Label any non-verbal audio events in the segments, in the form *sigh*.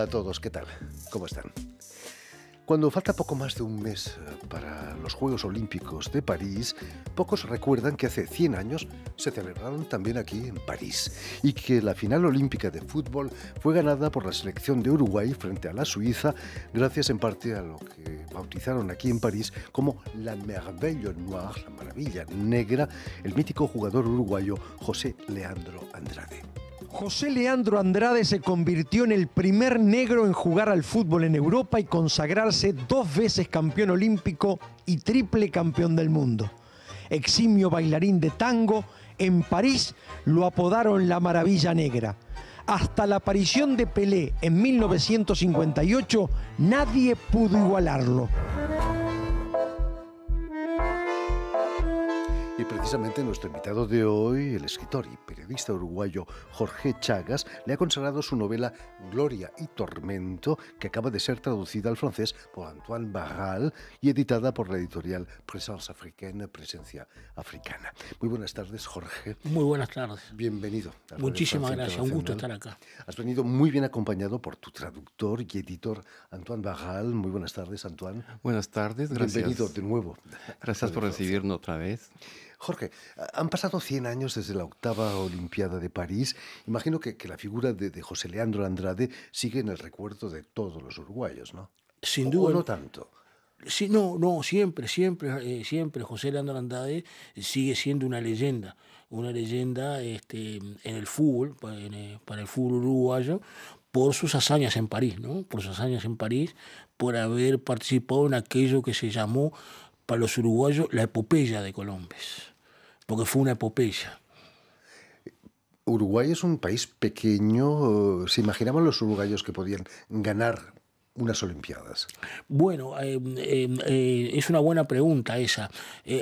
Hola a todos, ¿qué tal? ¿Cómo están? Cuando falta poco más de un mes eh, para los Juegos Olímpicos de París, pocos recuerdan que hace 100 años se celebraron también aquí en París y que la final olímpica de fútbol fue ganada por la selección de Uruguay frente a la Suiza, gracias en parte a lo que bautizaron aquí en París como la Merveille Noire, la maravilla negra, el mítico jugador uruguayo José Leandro Andrade. José Leandro Andrade se convirtió en el primer negro en jugar al fútbol en Europa y consagrarse dos veces campeón olímpico y triple campeón del mundo. Eximio bailarín de tango, en París lo apodaron la Maravilla Negra. Hasta la aparición de Pelé en 1958, nadie pudo igualarlo. Y precisamente nuestro invitado de hoy, el escritor y periodista uruguayo Jorge Chagas, le ha consagrado su novela Gloria y Tormento, que acaba de ser traducida al francés por Antoine Barral y editada por la editorial Présence Africaine, Presencia Africana. Muy buenas tardes, Jorge. Muy buenas tardes. Bienvenido. Muchísimas gracias, un gusto estar acá. Has venido muy bien acompañado por tu traductor y editor Antoine Barral. Muy buenas tardes, Antoine. Buenas tardes, gracias. Bienvenido de nuevo. Gracias por recibirnos otra vez. Jorge, han pasado 100 años desde la octava Olimpiada de París. Imagino que, la figura de, José Leandro Andrade sigue en el recuerdo de todos los uruguayos, ¿no? Sin o, duda. no tanto. Sí, no, no, siempre, siempre, eh, siempre José Leandro Andrade sigue siendo una leyenda, una leyenda este, en el fútbol, eh, para el fútbol uruguayo, por sus hazañas en París, ¿no? por sus hazañas en París, por haber participado en aquello que se llamó para los uruguayos la epopeya de Colombes, porque fue una epopeya. Uruguay es un país pequeño. Eh, ¿Se imaginaban los uruguayos que podían ganar unas Olimpiadas? Bueno, eh, eh, es una buena pregunta esa.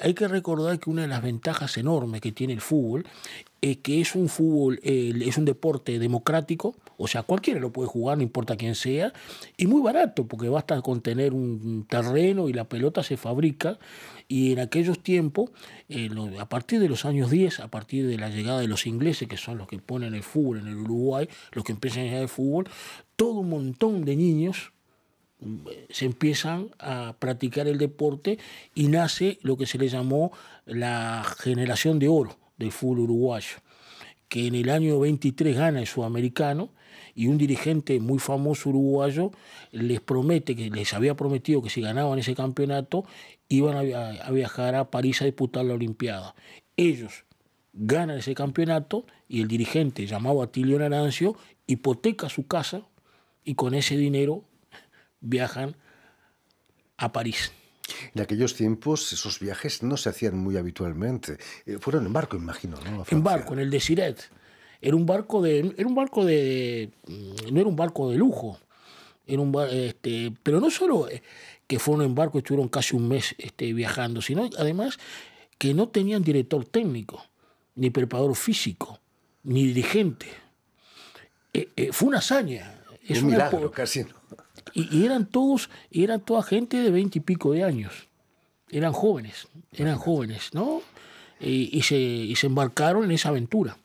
hay que recordar que una de las ventajas enormes que tiene el fútbol eh, que es un fútbol, es un deporte democrático, o sea, cualquiera lo puede jugar, no importa quién sea, y muy barato, porque basta con tener un terreno y la pelota se fabrica, y en aquellos tiempos, eh, a partir de los años 10, a partir de la llegada de los ingleses, que son los que ponen el fútbol en el Uruguay, los que empiezan a llegar el fútbol, todo un montón de niños eh, se empiezan a practicar el deporte y nace lo que se le llamó la generación de oro del fútbol uruguayo, que en el año 23 gana el sudamericano y un dirigente muy famoso uruguayo les promete, que les había prometido que si ganaban ese campeonato iban a viajar a París a disputar la Olimpiada. Ellos ganan ese campeonato y el dirigente llamado Atilio Narancio hipoteca su casa y con ese dinero viajan a París. En aquellos tiempos esos viajes no se hacían muy habitualmente. Eh, fueron en barco, imagino, ¿no? En barco, en el Desiret. Era un barco de, era un barco de, mm, no era un barco de lujo. Era un este, pero no solo eh, que fueron en barco y estuvieron casi un mes este, viajando, sino además que no tenían director técnico, ni preparador físico, ni dirigente. Eh, fue una hazaña. Es un milagro, casi. Y eran todos, eran toda gente de veinte y pico de años. Eran jóvenes, eran jóvenes, ¿no? Y, se, embarcaron en esa aventura.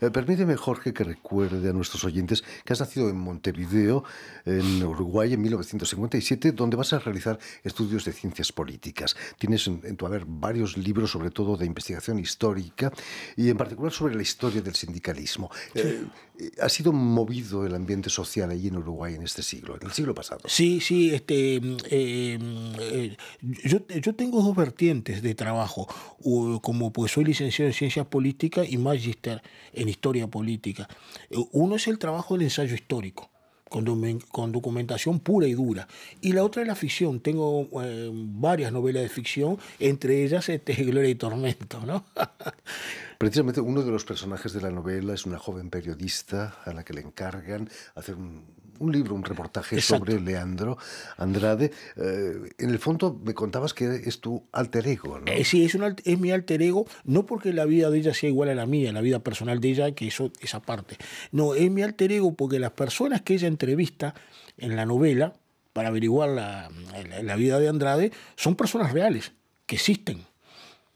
Eh, permíteme, Jorge, que recuerde a nuestros oyentes que has nacido en Montevideo, en Uruguay, en 1957, donde vas a realizar estudios de ciencias políticas. Tienes en, tu haber varios libros, sobre todo de investigación histórica, y en particular sobre la historia del sindicalismo. Eh, eh, ha sido movido el ambiente social allí en Uruguay en este siglo, en el siglo pasado. Sí, sí, este, mm, eh, mm, eh, yo, tengo dos vertientes de trabajo, como pues soy licenciado en ciencias políticas y magíster en historia política. Uno es el trabajo del ensayo histórico con, documentación pura y dura. Y la otra es la ficción. Tengo eh, varias novelas de ficción, entre ellas este, *laughs* Gloria y Tormento. ¿no? *laughs* Precisamente uno de los personajes de la novela es una joven periodista a la que le encargan hacer un, un libro, un reportaje sobre Leandro Andrade. Eh, en el fondo me contabas que es tu alter ego, ¿no? Eh, sí, es, un, es mi alter ego, no porque la vida de ella sea igual a la mía, la vida personal de ella, que eso esa parte. No, es mi alter ego porque las personas que ella entrevista en la novela, para averiguar la, la vida de Andrade, son personas reales, que existen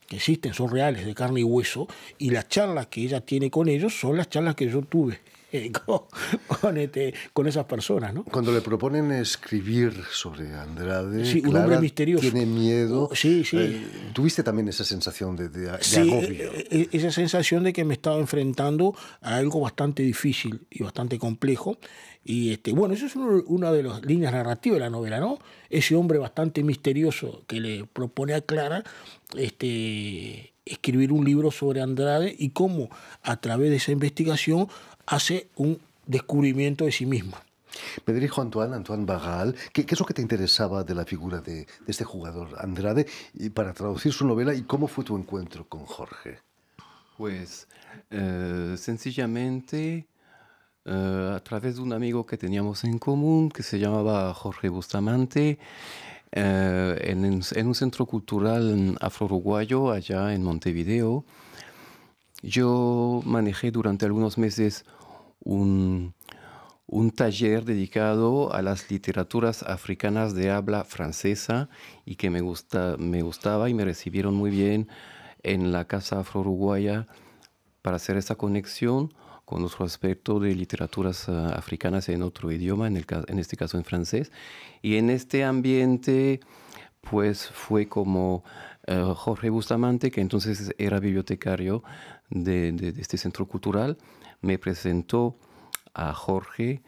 que existen, son reales, de carne y hueso, y las charlas que ella tiene con ellos son las charlas que yo tuve *laughs* Este, con, esas personas. ¿no? Cuando le proponen escribir sobre Andrade, un hombre misterioso. tiene miedo. Oh, sí, eh, ¿Tuviste también esa sensación de, de, eh, eh, Esa sensación de que me estaba enfrentando a algo bastante difícil y bastante complejo. Y este, bueno, eso es una de las líneas narrativas de la novela, ¿no? Ese hombre bastante misterioso que le propone a Clara este, escribir un libro sobre Andrade y cómo a través de esa investigación hace un descubrimiento de sí mismo. Pedro y Antoine, Antoine ¿Qué, es lo que te interesaba de la figura de, este jugador Andrade para traducir su novela y cómo fue tu encuentro con Jorge? Pues eh, sencillamente eh, a través de un amigo que teníamos en común que se llamaba Jorge Bustamante eh, en, en, un centro cultural afro allá en Montevideo. Yo manejé durante algunos meses un, taller dedicado a las literaturas africanas de habla francesa y que me, gustaba y me recibieron muy bien en la Casa Afro-Uruguaya para hacer esa conexión con nuestro aspecto de literaturas ah, africanas en otro idioma, en, en este caso en francés. Y en este ambiente fue como eh, Jorge Bustamante, que entonces era bibliotecario de, este centro cultural, me presentó a Jorge.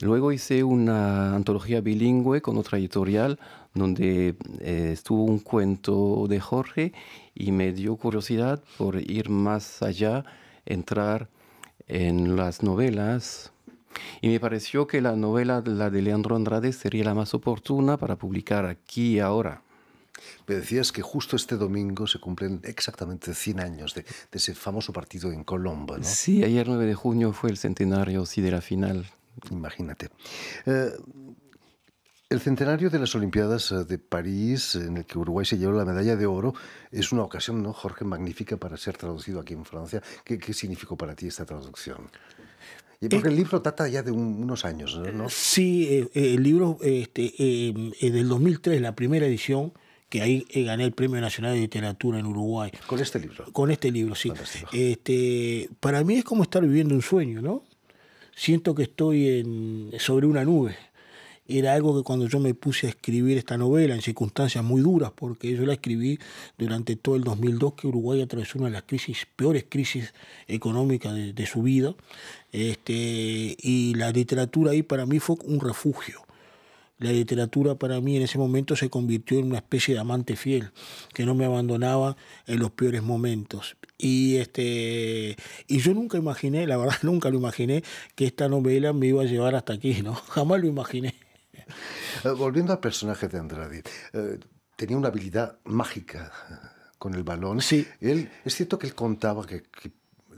Luego hice una antología bilingüe con otra editorial donde eh, estuvo un cuento de Jorge y me dio curiosidad por ir más allá, entrar en las novelas y me pareció que la novela, la de Leandro Andrade, sería la más oportuna para publicar aquí y ahora. Me decías que justo este domingo se cumplen exactamente 100 años de, ese famoso partido en Colombo, ¿no? Sí, ayer 9 de junio fue el centenario, sí, de la final. Imagínate. Eh, el centenario de las Olimpiadas eh, de París, en el que Uruguay se llevó la medalla de oro, es una ocasión, ¿no, Jorge? Magnífica para ser traducido aquí en Francia. qué significó para ti esta traducción? Y porque eh, el libro trata ya de unos años, ¿no? Eh, sí, eh, el libro este, del 2003, la primera edición, que ahí gané el Premio Nacional de Literatura en Uruguay. Con este libro. Con este libro, sí. Este, para mí es como estar viviendo un sueño, ¿no? Siento que estoy en, sobre una nube era algo que cuando yo me puse a escribir esta novela, en circunstancias muy duras, porque yo la escribí durante todo el 2002, que Uruguay atravesó una de las crisis, peores crisis económicas de, su vida, este, y la literatura ahí para mí fue un refugio. La literatura para mí en ese momento se convirtió en una especie de amante fiel que no me abandonaba en los peores momentos. Y, este, y yo nunca imaginé, la verdad *laughs* nunca lo imaginé, que esta novela me iba a llevar hasta aquí, ¿no? *laughs* Jamás lo imaginé. Eh, volviendo al personaje de Andrade, eh, tenía una habilidad mágica eh, con el balón. Sí. Él, es cierto que él contaba que,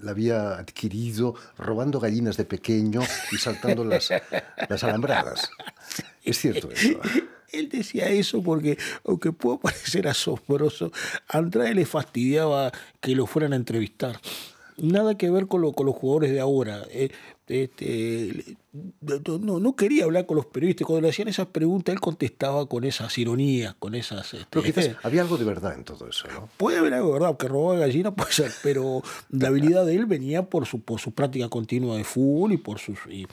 la había adquirido robando gallinas de pequeño y saltando las, las alambradas. Es cierto eso. Él decía eso porque, aunque pudo parecer asombroso, a Andrade le fastidiaba que lo fueran a entrevistar. Nada que ver con, los jugadores de ahora. Este, no, no, quería hablar con los periodistas. Cuando le hacían esas preguntas, él contestaba con esas ironías, con esas. Este, *laughs* había algo de verdad en todo eso, ¿no? Puede haber algo de verdad, aunque roba gallina puede ser, pero la habilidad de él venía por su, por su práctica continua de fútbol y por sus y,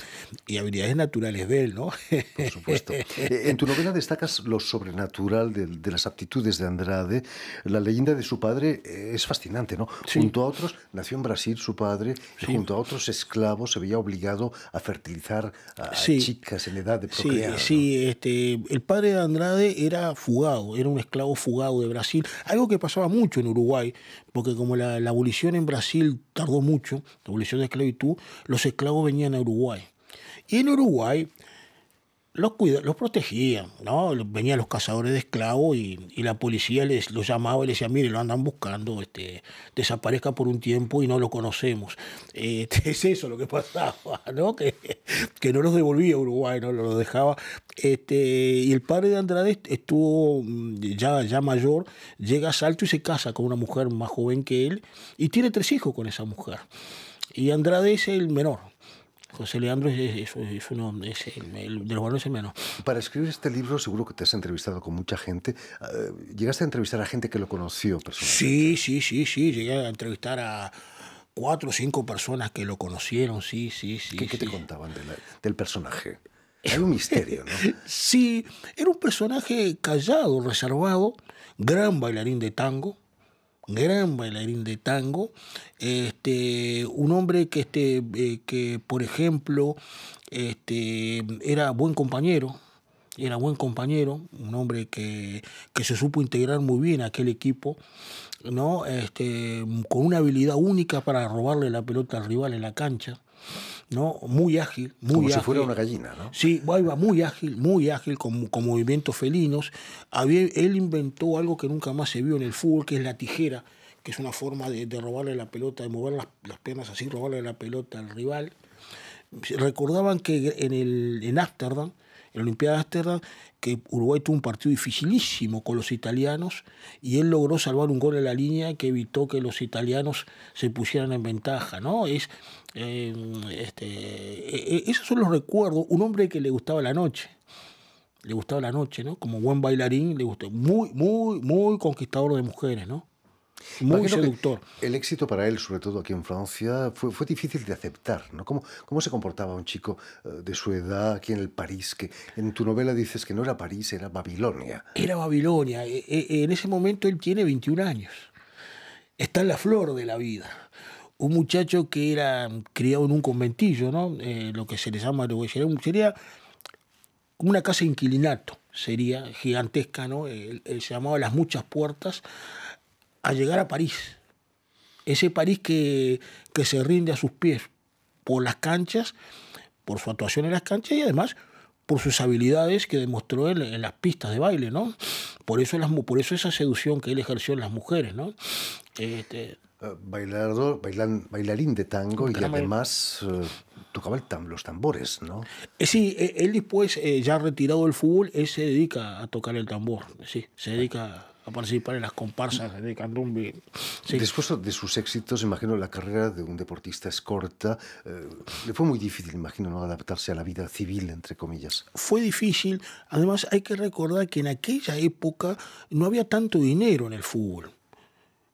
habilidades naturales de él, ¿no? Por supuesto. Eh, en tu novela destacas lo sobrenatural de, las aptitudes de Andrade. La leyenda de su padre eh, es fascinante, ¿no? Junto a otros, nació en Brasil su padre, junto a otros esclavos se veía obligado a fertilizar a chicas en edad de procrear. Sí, sí este, el padre de Andrade era fugado, era un esclavo fugado de Brasil, algo que pasaba mucho en Uruguay, porque como la, la abolición en Brasil tardó mucho, la abolición de esclavitud, los esclavos venían a Uruguay. Y en Uruguay los, los protegían, ¿no? Venían los cazadores de esclavos y, la policía les, los llamaba y les decía, mire, lo andan buscando, este, desaparezca por un tiempo y no lo conocemos. *laughs* Este, es eso lo que pasaba, ¿no? *laughs* Que, que no los devolvía a Uruguay, no los dejaba. Este, y el padre de Andrade estuvo mm, ya, ya mayor, llega a Salto y se casa con una mujer más joven que él y tiene tres hijos con esa mujer. Y Andrade es el menor, José Leandro es, es, uno, de los buenos menos. Para escribir este libro seguro que te has entrevistado con mucha gente. Ah, ¿Llegaste a entrevistar a gente que lo conoció personalmente? Sí, sí, sí, sí. Llegué a entrevistar a cuatro o cinco personas que lo conocieron, sí, sí, sí. ¿Qué, te contaban del personaje? Era un misterio, ¿no? *laughs* sí, era un personaje callado, reservado, gran bailarín de tango gran bailarín de tango, este, un hombre que, este, eh, que por ejemplo, este, era buen compañero, era buen compañero, un hombre que, que, se supo integrar muy bien a aquel equipo, ¿no? Este, con una habilidad única para robarle la pelota al rival en la cancha. ¿no? Muy ágil, muy Como si fuera una gallina, ¿no? Sí, va muy ágil, muy ágil, con, movimientos felinos. Había, él inventó algo que nunca más se vio en el fútbol, que es la tijera, que es una forma de, robarle la pelota, de mover las, las, piernas así, robarle la pelota al rival. Recordaban que en, el, en Amsterdam en Olimpiadas Terra, que Uruguay tuvo un partido dificilísimo con los italianos y él logró salvar un gol en la línea que evitó que los italianos se pusieran en ventaja. ¿no? Es, eh, este, e, e, esos son los recuerdos, un hombre que le gustaba la noche le gustaba la noche, ¿no? Como buen bailarín, le gustó. Muy, muy, muy conquistador de mujeres, ¿no? Muy seductor. El éxito para él, sobre todo aquí en Francia, fue, difícil de aceptar. ¿no? ¿Cómo, ¿Cómo, se comportaba un chico eh, de su edad aquí en el París? Que en tu novela dices que no era París, era Babilonia. Era Babilonia. E, e, en ese momento él tiene 21 años. Está en la flor de la vida. Un muchacho que era mm, criado en un conventillo, ¿no? Eh, lo que se le llama, sería, una casa inquilinato, sería gigantesca, ¿no? se llamaba Las Muchas Puertas a llegar a París. Ese París que, que se rinde a sus pies por las canchas, por su actuación en las canchas y además por sus habilidades que demostró él en las pistas de baile, ¿no? Por eso, por eso esa seducción que él ejerció en las mujeres, ¿no? Este, eh, bailan, bailarín de tango y además eh, tocaba los tambores, ¿no? Eh, sí, él después, ya retirado del fútbol, él se dedica a tocar el tambor, sí, se dedica a participar en las comparsas de Candumbi. Después de sus éxitos, imagino, la carrera de un deportista es corta. Eh, le fue muy difícil, imagino, ¿no? adaptarse a la vida civil, entre comillas. Fue difícil. Además, hay que recordar que en aquella época no había tanto dinero en el fútbol.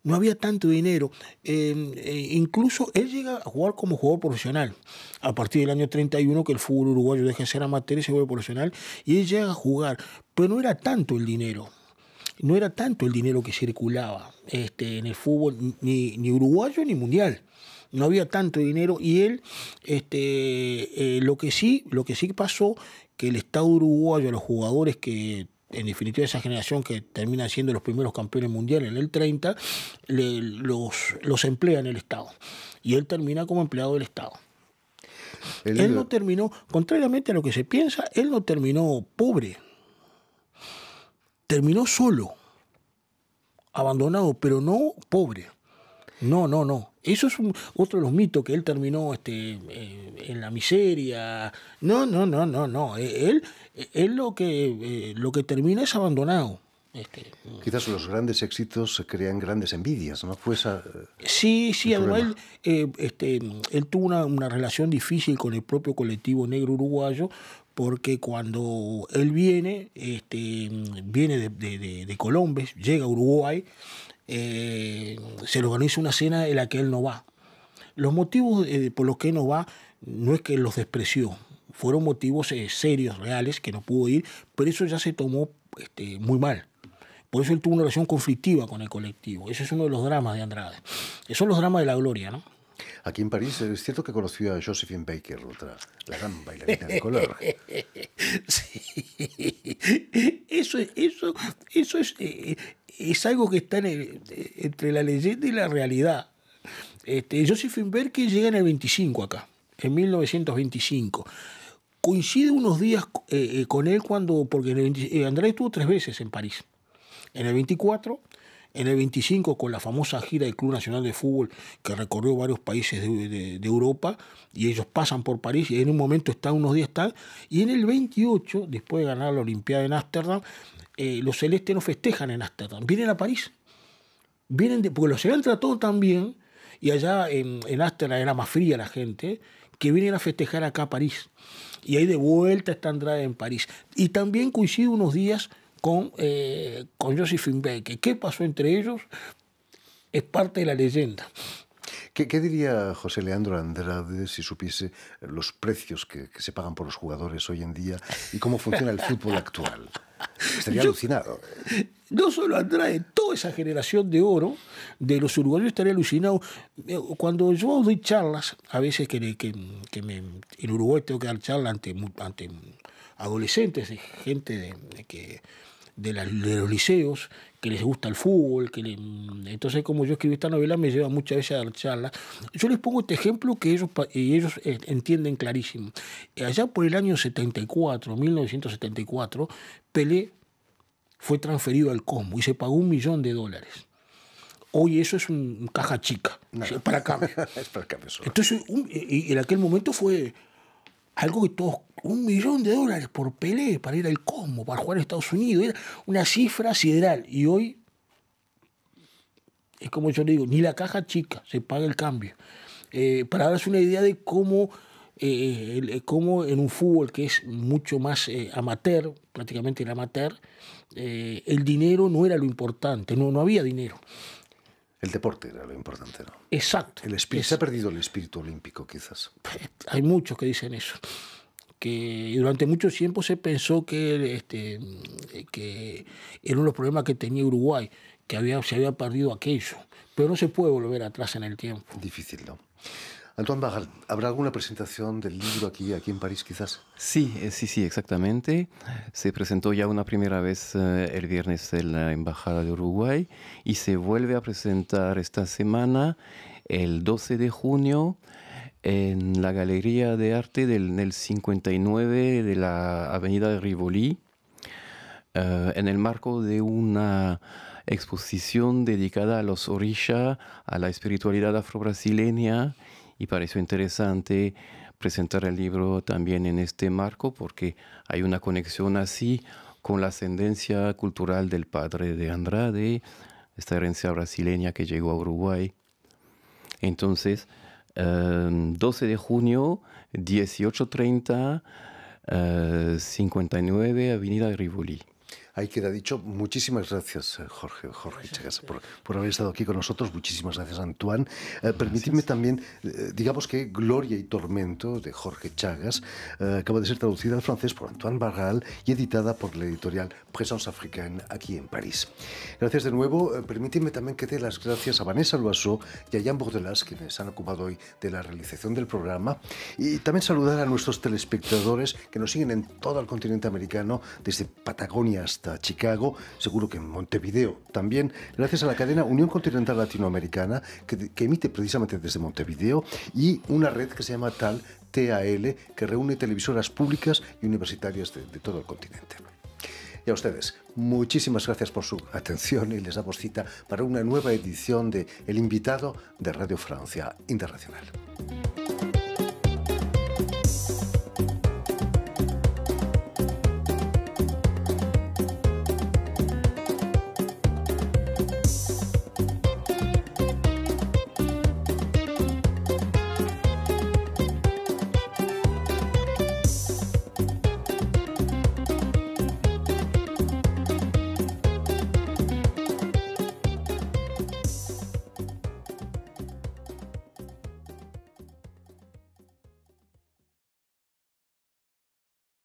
No había tanto dinero. Em, eh, incluso él llega a jugar como jugador profesional. A partir del año 31 que el fútbol uruguayo deja de ser amateur y se vuelve profesional. Y él llega a jugar. Pero no era tanto el dinero no era tanto el dinero que circulaba este, en el fútbol, ni, uruguayo ni mundial. No había tanto dinero y él, este, eh, lo, que sí, lo que sí pasó, que el Estado uruguayo, a los jugadores que en definitiva esa generación que termina siendo los primeros campeones mundiales en el 30, los, los emplea en el Estado. Y él termina como empleado del Estado. él no terminó, contrariamente a lo que se piensa, él no terminó pobre terminó solo, abandonado, pero no pobre. No, no, no. Eso es otro de los mitos que él terminó este, eh, en la miseria. No, no, no, no, no. Él, lo, que, eh, lo que termina es abandonado. Este mm. Quizás los grandes éxitos crean grandes envidias, ¿no? Fue eh, sí, sí, además él, eh, este, él tuvo una, relación difícil con el propio colectivo negro uruguayo, porque cuando él viene, este, viene de, de, llega a Uruguay, eh, se organiza una cena en la que él no va. Los motivos eh, por los que no va no es que los despreció, fueron motivos serios, reales, que no pudo ir, pero eso ya se tomó este, muy mal por eso él tuvo una relación conflictiva con el colectivo. Ese es uno de los dramas de Andrade. Esos eh, son los dramas de la gloria, ¿no? Aquí en París eh, es cierto que conoció a Josephine Baker, otra, la gran bailarina de color. *laughs* Sí. Eso, eso, eso es, eh, es algo que está entre la leyenda y la realidad. Este, Josephine Baker llega en el 25 acá, en 1925. Coincide unos días con él cuando, porque Andrade estuvo tres veces en París. En el 24, en el 25 con la famosa gira del Club Nacional de Fútbol que recorrió varios países de, Europa y ellos pasan por París y en un momento están, unos días están. Y en el 28, después de ganar la Olimpiada en Ámsterdam, eh, los celestes no festejan en Ámsterdam, vienen a París. Vienen de, porque los habían tratado tan bien y allá en, en Ámsterdam era más fría la gente que vienen a festejar acá a París. Y ahí de vuelta están Andrade en París. Y también coincide unos días con, eh, con Josephine ¿Qué pasó entre ellos? Es parte de la leyenda. ¿Qué, diría José Leandro Andrade si supiese los precios que se pagan por los jugadores hoy en día y cómo funciona el fútbol actual? Estaría alucinado. No solo Andrade, toda esa generación de oro de los uruguayos estaría alucinado. Cuando yo doy charlas, a veces que, que, en Uruguay tengo que dar charlas ante, ante adolescentes, gente de que de, los liceos, que les gusta el fútbol, que entonces como yo escribí esta novela me lleva muchas veces a dar charlas. Yo les pongo este ejemplo que ellos, ellos entienden clarísimo. Allá por el año 74, 1974, Pelé fue transferido al Cosmo y se pagó un millón de dólares. Hoy eso es un caja chica, para cambio. es para cambio *laughs* Entonces, y en aquel momento fue algo que todos, un millón de dólares por Pelé para ir al Cosmo, para jugar en Estados Unidos, era una cifra sideral. Y hoy, es como yo le digo, ni la caja chica se paga el cambio. Eh, para darse una idea de cómo, eh, eh en un fútbol que es mucho más eh, amateur, prácticamente el amateur, el dinero no era lo importante, no, no había dinero. El deporte era lo importante, ¿no? Exacto. El Se ha perdido el espíritu olímpico, quizás. *laughs* Hay muchos que dicen eso. Que durante mucho tiempo se pensó que, este, que era uno de los problemas que tenía Uruguay, que había, se había perdido aquello. Pero no se puede volver atrás en el tiempo. Difícil, ¿no? Antoine Barral, ¿habrá alguna presentación del libro aquí, aquí en París quizás? Sí, eh, sí, sí, exactamente. Se presentó ya una primera vez eh, el viernes en la Embajada de Uruguay y se vuelve a presentar esta semana, el 12 de junio, en la Galería de Arte del, 59 de la Avenida de Rivoli, eh, en el marco de una exposición dedicada a los orisha, a la espiritualidad afro-brasileña y pareció interesante presentar el libro también en este marco porque hay una conexión así con la ascendencia cultural del padre de Andrade, esta herencia brasileña que llegó a Uruguay. Entonces, 12 em, de junio, 18.30, 59 eh, Avenida Rivoli. Ahí queda dicho. Muchísimas gracias, eh, Jorge, Chagas, por, haber estado aquí con nosotros. Muchísimas gracias, Antoine. Eh, permitidme también, eh, digamos que Gloria y Tormento de Jorge Chagas acaba de ser traducida al francés por Antoine Barral y editada por la editorial Presence Africaine aquí en París. Gracias de nuevo. Permitidme también que dé las gracias a Vanessa Loiseau y a Jean Bourdelas, quienes han ocupado hoy de la realización del programa. Y también saludar a nuestros telespectadores que nos siguen en todo el continente americano, desde Patagonia hasta hasta Chicago, seguro que en Montevideo también, gracias a la cadena Unión Continental Latinoamericana, que, emite precisamente desde Montevideo, y una red que se llama TAL, TAL, que reúne televisoras públicas y universitarias de todo el continente. Y a ustedes, muchísimas gracias por su atención y les damos cita para una nueva edición de El invitado de Radio Francia Internacional.